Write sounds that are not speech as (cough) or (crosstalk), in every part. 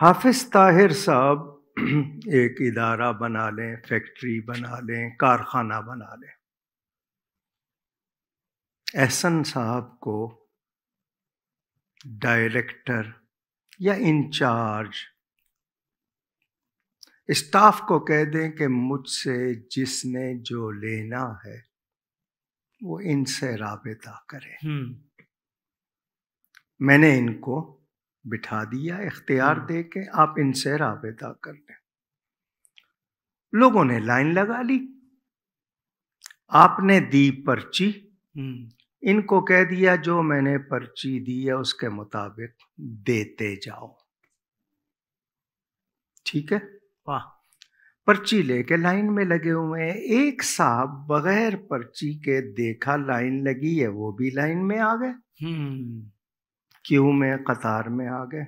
हाफिज ताहिर साहब (clears throat) एक इदारा बना लें फैक्ट्री बना लें कारखाना बना लें एहसन साहब को डायरेक्टर या इंचार्ज स्टाफ को कह दें कि मुझसे जिसने जो लेना है वो इनसे रबता करे हम्म। मैंने इनको बिठा दिया इख्तियार दे के आप इनसे रबता कर लें लोगों ने लाइन लगा ली आपने दी पर्ची इनको कह दिया जो मैंने पर्ची दी है उसके मुताबिक देते जाओ ठीक है वाह पर्ची लेके लाइन में लगे हुए हैं एक साहब बगैर पर्ची के देखा लाइन लगी है वो भी लाइन में आ गए क्यों में कतार में आ गए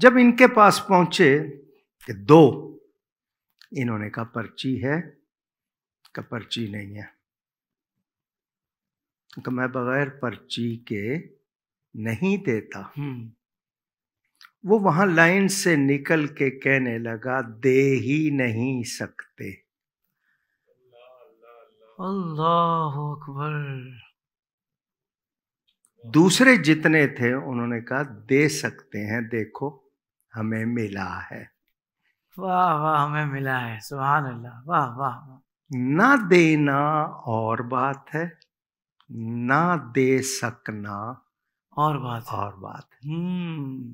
जब इनके पास पहुंचे कि दो इन्होंने कहा पर्ची है का पर्ची नहीं है कि मैं बगैर पर्ची के नहीं देता वो वहां लाइन से निकल के कहने लगा दे ही नहीं सकते अल्लाह अकबर दूसरे जितने थे उन्होंने कहा दे सकते हैं देखो हमें मिला है वाह वाह हमें मिला है सुहान अल्लाह वाह वाह ना देना और बात है ना दे सकना और बात है। और बात है। हम्म।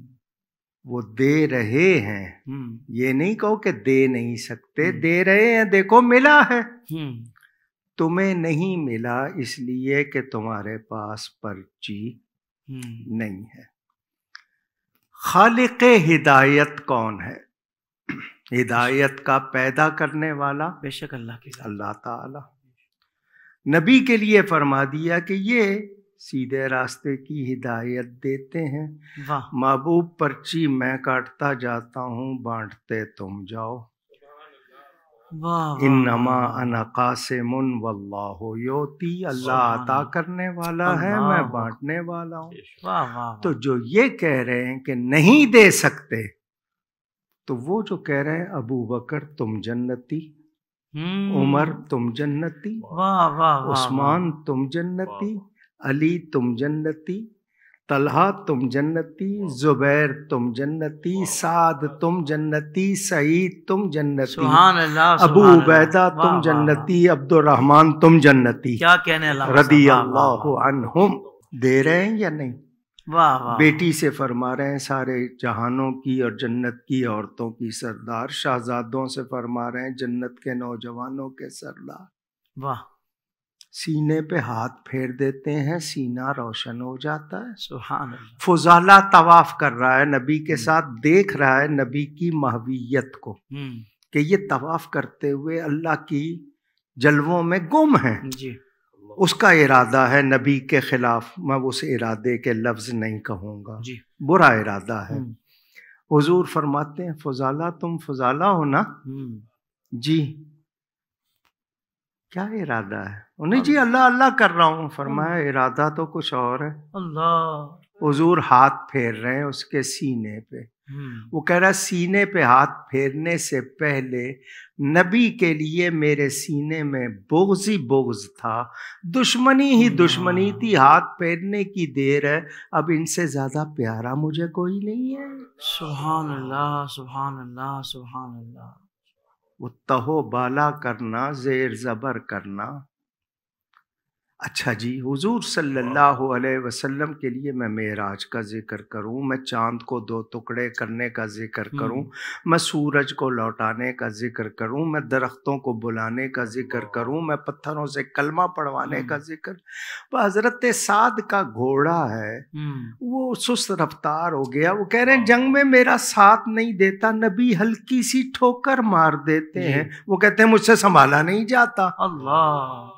वो दे रहे हैं हम्म। ये नहीं कहो कि दे नहीं सकते हम्म। दे रहे हैं देखो मिला है तुम्हें नहीं मिला इसलिए कि तुम्हारे पास पर्ची हम्म। नहीं है खालिक हिदायत कौन है हिदायत का पैदा करने वाला बेशक अल्लाह के अल्लाह ताला नबी के लिए फरमा दिया कि ये सीधे रास्ते की हिदायत देते हैं महबूब पर्ची मैं काटता जाता हूँ बांटते तुम जाओ इन नमा अनकासमुन अल्लाह अता करने वाला है मैं बांटने वाला हूँ तो जो ये कह रहे हैं कि नहीं दे सकते तो वो जो कह रहे हैं अबू बकर तुम जन्नती हम्म। उमर तुम जन्नती उस्मान तुम जन्नती अली तुम जन्नती तलहा तुम जन्नती जुबैर तुम जन्नती साद तुम जन्नती सईद तुम जन्नती अबू उबैदा तुम जन्नती अब्दुलरहमान तुम जन्नती क्या कहने रदी अल्लाह दे रहे हैं या नहीं वाह वाह बेटी से फरमा रहे हैं सारे जहानों की और जन्नत की औरतों की सरदार शाहजादों से फरमा रहे हैं जन्नत के नौजवानों के सरदार वाह सीने पे हाथ फेर देते हैं सीना रोशन हो जाता है सुहान फुजाला तवाफ कर रहा है नबी के हम्म। साथ देख रहा है नबी की महवियत को हम्म। कि ये तवाफ करते हुए अल्लाह की जलवों में गुम है जी उसका इरादा है नबी के खिलाफ मैं उस इरादे के लफ्ज नहीं जी। बुरा इरादा है हम्म। हुजूर फरमाते हैं फजाला तुम फजाला हो ना जी क्या इरादा है उन्हें जी अल्लाह अल्लाह कर रहा हूँ फरमाया इरादा तो कुछ और है अल्लाह हजूर हाथ फेर रहे हैं उसके सीने पे हम्म। वो कह रहा सीने पे हाथ फेरने से पहले नबी के लिए मेरे सीने में बोगज ही बोगज था दुश्मनी ही दुश्मनी थी हाथ फेरने की देर है अब इनसे ज्यादा प्यारा मुझे कोई नहीं है सुहान अल्लाह सुहान अल्लाह सुहान अल्लाह वो तहो बाला करना जेर ज़बर करना अच्छा जी हुजूर सल्लल्लाहु अलैहि वसल्लम के लिए मैं मेराज का जिक्र करूं मैं चांद को दो टुकड़े करने का जिक्र करूं मैं सूरज को लौटाने का जिक्र करूं मैं दरख्तों को बुलाने का जिक्र करूं मैं पत्थरों से कलमा पढ़वाने का जिक्र हजरत साद का घोड़ा है वो सुस्त रफ्तार हो गया वो कह रहे हैं जंग में मेरा साथ नहीं देता नबी हल्की सी ठोकर मार देते हैं वो कहते हैं मुझसे संभाला नहीं जाता अल्लाह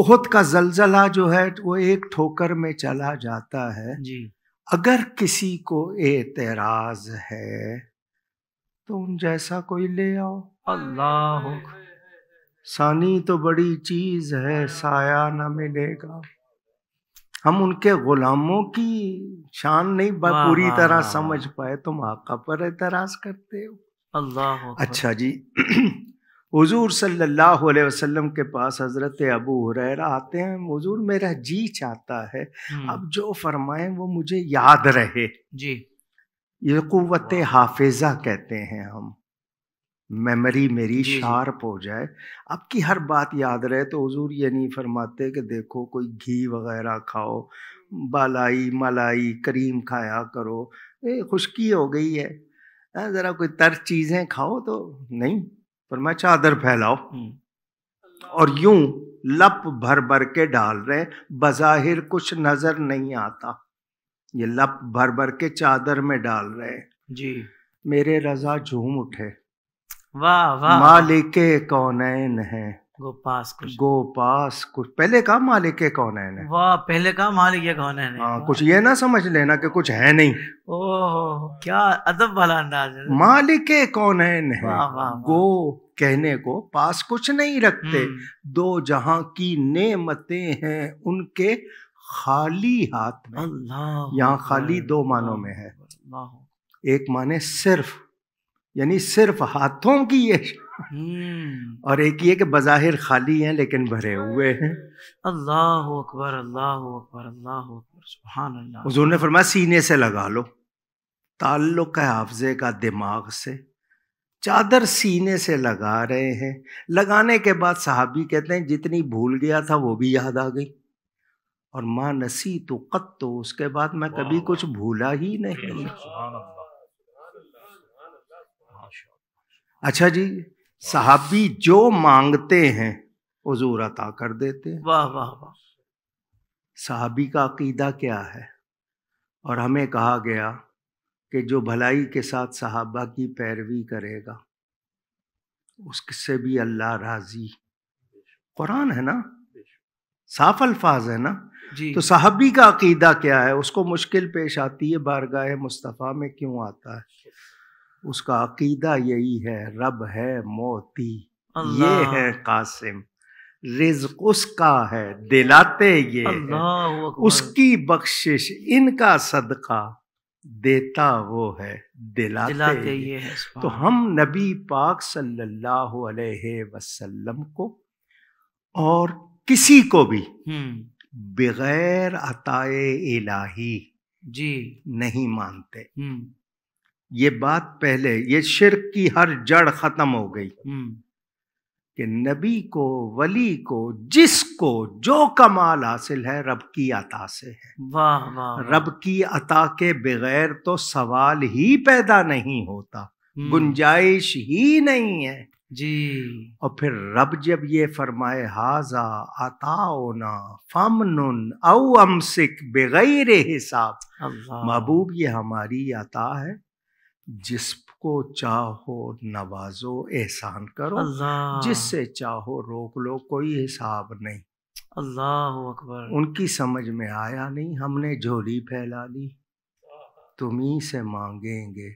ओहद का जलजला जो है वो एक ठोकर में चला जाता है जी अगर किसी को एतराज है तो उन जैसा कोई ले आओ अल्लाह सानी तो बड़ी चीज है साया ना मिलेगा हम उनके गुलामों की शान नहीं पूरी तरह समझ पाए तुम आका पर एतराज करते हो अल्लाह अच्छा जी हजूर सल्लल्लाहु अलैहि वसल्लम के पास हज़रत अबू हुरैरा आते हैं हुजूर मेरा जी चाहता है हम्म। अब जो फरमाए वो मुझे याद रहे जी ये क़वत हाफिज़ा कहते हैं हम मेमोरी मेरी शार्प हो जाए अब की हर बात याद रहे तो हजूर ये नहीं फरमाते कि देखो कोई घी वगैरह खाओ बालाई मलाई करीम खाया करो ये खुश्की हो गई है हाँ, ज़रा कोई तर चीज़ें खाओ तो नहीं पर मैं चादर फैलाओ हम्म। और यूं लप भर भर के डाल रहे बज़ाहिर कुछ नजर नहीं आता ये लप भर भर के चादर में डाल रहे जी मेरे रजा झूम उठे वाह वाह मालिक कौन है गोपास कुछ गोपास कुछ पहले का मालिक के कौन है वाह पहले का मालिक ये कौन है आ, हाँ, कुछ ये ना समझ लेना कि कुछ है नहीं ओह क्या अदब वाला अंदाज है मालिक के कौन है गो कहने को पास कुछ नहीं रखते हम्म। दो जहां की नेमतें हैं उनके खाली हाथ में यहाँ खाली दो मानों में है एक माने सिर्फ यानी सिर्फ हाथों की ये हम्म। और एक ये कि बज़ाहिर खाली हैं लेकिन भरे हुए हैं अल्लाह अकबर अल्लाह अकबर अल्लाह अकबर सुबहान अल्लाह हजूर ने फरमाया सीने से लगा लो ताल्लुक है हाफजे का दिमाग से चादर सीने से लगा रहे हैं लगाने के बाद साहबी कहते हैं जितनी भूल गया था वो भी याद आ गई और माँ नसी तो कत तो उसके बाद मैं कभी कुछ भूला ही नहीं अच्छा जी साहबी जो मांगते हैं हजूर अता कर देते हैं वाह वाह वाह साहबी का अकीदा क्या है और हमें कहा गया कि जो भलाई के साथ सहाबा की पैरवी करेगा उससे भी अल्लाह राजी कुरान है ना साफ अल्फाज है ना जी। तो साहबी का अकीदा क्या है उसको मुश्किल पेश आती है बारगाह मुस्तफ़ा में क्यों आता है उसका अकीदा यही है रब है मोती ये है कासिम रिज उसका है दिलाते ये है। उसकी बख्शिश इनका सदका देता वो है दिलाते, दिलाते ये, ये है तो हम नबी पाक सल्लल्लाहु अलैहि वसल्लम को और किसी को भी हम्म। बगैर अताए इलाही जी नहीं मानते हम्म। ये बात पहले ये शिरक की हर जड़ खत्म हो गई हम्म। कि नबी को वली को जिसको जो कमाल हासिल है रब की अता से है वाह वाह रब की अता के बगैर तो सवाल ही पैदा नहीं होता हम्म। गुंजाइश ही नहीं है जी और फिर रब जब ये फरमाए हाजा अताओना फमनुन औ अमसिक बगैर हिसाब महबूब ये हमारी अता है जिसको चाहो नवाजो एहसान करो जिससे चाहो रोक लो कोई हिसाब नहीं अल्लाह अकबर उनकी समझ में आया नहीं हमने झोली फैला ली तुम ही से मांगेंगे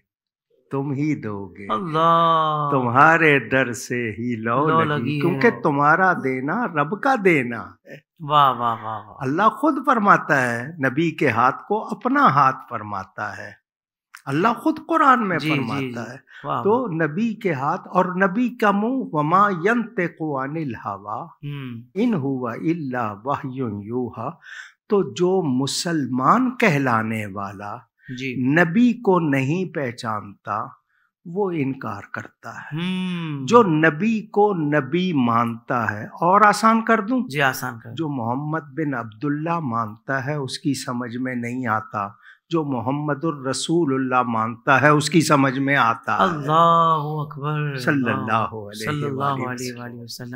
तुम ही दोगे अल्लाह तुम्हारे दर से ही लो, लो लगी, लगी क्योंकि तुम्हारा देना रब का देना है वाह वाह वाह अल्लाह खुद फरमाता है नबी के हाथ को अपना हाथ फरमाता है अल्लाह खुद कुरान में जी, फरमाता जी, है तो नबी के हाथ और नबी का मुंह वमा कुआनिल हवा हम्म। इन हुआ इल्ला वाह यूहा तो जो मुसलमान कहलाने वाला नबी को नहीं पहचानता वो इनकार करता है हम्म। जो नबी को नबी मानता है और आसान कर दूं जी आसान कर जो मोहम्मद बिन अब्दुल्ला मानता है उसकी समझ में नहीं आता जो मोहम्मद रसूलुल्लाह मानता है उसकी समझ में आता है अल्लाह अकबर सल्लल्लाहु अलैहि वसल्लम